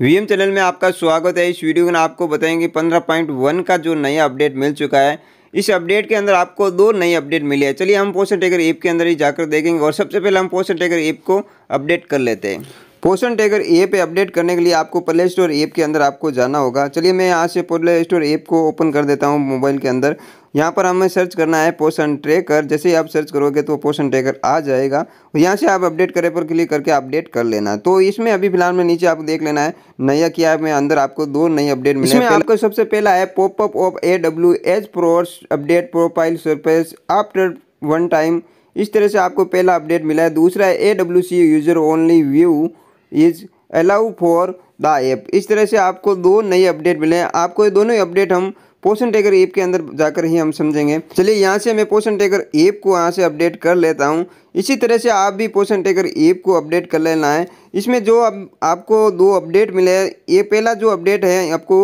VM channel में आपका स्वागत है इस वीडियो में आपको बताएंगे 15.1 का जो नया अपडेट मिल चुका है इस अपडेट के अंदर आपको दो नई अपडेट मिली है चलिए हम पोस्टर टेकर ऐप के अंदर ही जाकर देखेंगे और सबसे पहले हम पोस्टर टेकर ऐप को अपडेट कर लेते हैं पोषण टैगर ऐप अपडेट करने के लिए आपको प्ले स्टोर ऐप के अंदर आपको जाना होगा चलिए मैं यहाँ से प्ले स्टोर ऐप को ओपन कर देता हूँ मोबाइल के अंदर यहाँ पर हमें सर्च करना है पोषण ट्रेकर जैसे ही आप सर्च करोगे तो पोषण ट्रेकर आ जाएगा और यहाँ से आप अपडेट करे पर क्लिक करके अपडेट कर लेना तो इसमें अभी फिलहाल में नीचे आपको देख लेना है नया किया में अंदर आपको दो नई अपडेट मिले इसमें आपको सबसे पहला है popup of A W H प्रोवर्स update profile surface after one time इस तरह से आपको पहला अपडेट मिला है दूसरा है A W C user only view is allow for the app इस तरह से आपको दो नए अपडेट मिले हैं आपको ये दोनों ही अपडेट हम पोषण टेकर ऐप के अंदर जाकर ही हम समझेंगे चलिए यहाँ से मैं पोषण टेकर ऐप को यहाँ से अपडेट कर लेता हूँ इसी तरह से आप भी पोषण टेकर ऐप को अपडेट कर लेना है इसमें जो अब आपको दो अपडेट मिले ये पहला जो अपडेट है आपको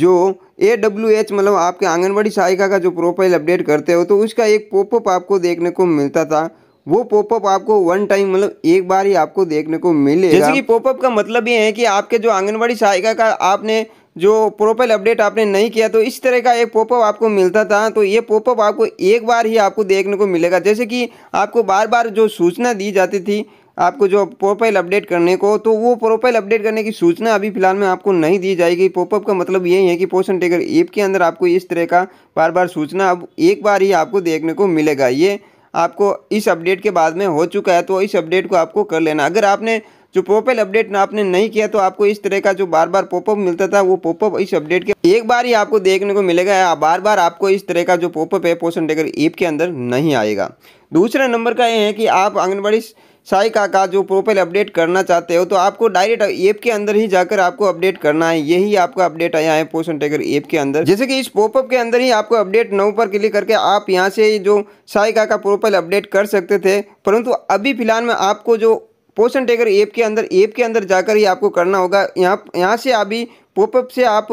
जो ए डब्ल्यू एच मतलब आपके आंगनबाड़ी सहायिका का जो प्रोफाइल अपडेट करते हो तो उसका एक पोपअप आपको देखने को मिलता था वो पॉपअप आपको वन टाइम मतलब एक बार ही आपको देखने को मिले जैसे कि पॉपअप का मतलब ये है कि आपके जो आंगनबाड़ी सहायिका का आपने जो प्रोफाइल अपडेट आपने नहीं किया तो इस तरह का एक पॉपअप आपको मिलता था तो ये पॉपअप आपको एक बार ही आपको देखने को मिलेगा जैसे कि आपको बार बार जो सूचना दी जाती थी आपको जो प्रोफाइल अपडेट करने को तो वो प्रोफाइल अपडेट करने की सूचना अभी फिलहाल में आपको नहीं दी जाएगी पॉपअप का मतलब यही है कि पोषण टेकर ऐप के अंदर आपको इस तरह का बार बार सूचना अब एक बार ही आपको देखने को मिलेगा ये आपको इस अपडेट के बाद में हो चुका है तो इस अपडेट को आपको कर लेना अगर आपने जो पोपअप अपडेट आपने नहीं किया तो आपको इस तरह का जो बार बार पॉपअप मिलता था वो पॉपअप इस अपडेट के एक बार ही आपको देखने को मिलेगा बार बार आपको इस तरह का जो पॉपअप है पोषण टेकर ऐप के अंदर नहीं आएगा दूसरा नंबर का ये है कि आप आंगनबाड़ी सहायिका का जो प्रोफाइल अपडेट करना चाहते हो तो आपको डायरेक्ट ऐप के अंदर ही जाकर आपको अपडेट करना है यही आपका अपडेट आया है पोषण टेकर ऐप के अंदर जैसे कि इस पॉपअप के अंदर ही आपको अपडेट नौ पर क्लिक करके आप यहाँ से जो सहायिका का प्रोफाइल अपडेट कर सकते थे परंतु अभी फिलहाल में आपको जो पोषण टेकर ऐप के अंदर ऐप के अंदर जाकर ही आपको करना होगा यहाँ यहाँ से अभी पॉपअप से आप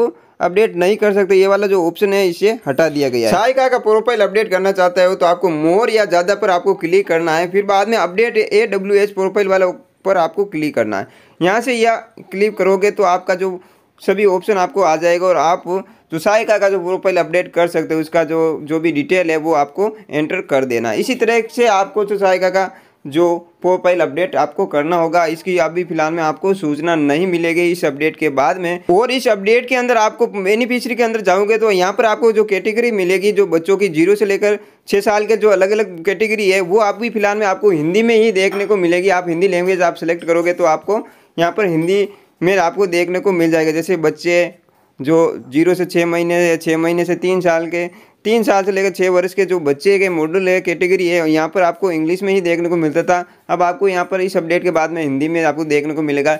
अपडेट नहीं कर सकते ये वाला जो ऑप्शन है इसे हटा दिया गया है साइका का प्रोफाइल अपडेट करना चाहता है तो आपको मोर या ज़्यादा पर आपको क्लिक करना है फिर बाद में update A W H profile वाला पर आपको क्लिक करना है यहाँ से यह क्लिक करोगे तो आपका जो सभी ऑप्शन आपको आ जाएगा और आप जो सहायिका का जो प्रोफाइल अपडेट कर सकते हो उसका जो जो भी डिटेल है वो आपको एंटर कर देना इसी तरह से आपको जो सहायिका का जो प्रोफाइल अपडेट आपको करना होगा इसकी अभी फिलहाल में आपको सूचना नहीं मिलेगी इस अपडेट के बाद में और इस अपडेट के अंदर आपको बेनिफिशरी के अंदर जाओगे तो यहाँ पर आपको जो कैटेगरी मिलेगी जो बच्चों की जीरो से लेकर छः साल के जो अलग अलग कैटेगरी है वो आप भी फिलहाल में आपको हिंदी में ही देखने को मिलेगी आप हिंदी लैंग्वेज आप सेलेक्ट करोगे तो आपको यहाँ पर हिंदी में आपको देखने को मिल जाएगा जैसे बच्चे जो जीरो से छः महीने छः महीने से तीन साल के तीन साल से लेकर छः वर्ष के जो बच्चे के मॉडल है कैटेगरी है यहाँ पर आपको इंग्लिश में ही देखने को मिलता था अब आपको यहाँ पर इस अपडेट के बाद में हिंदी में आपको देखने को मिलेगा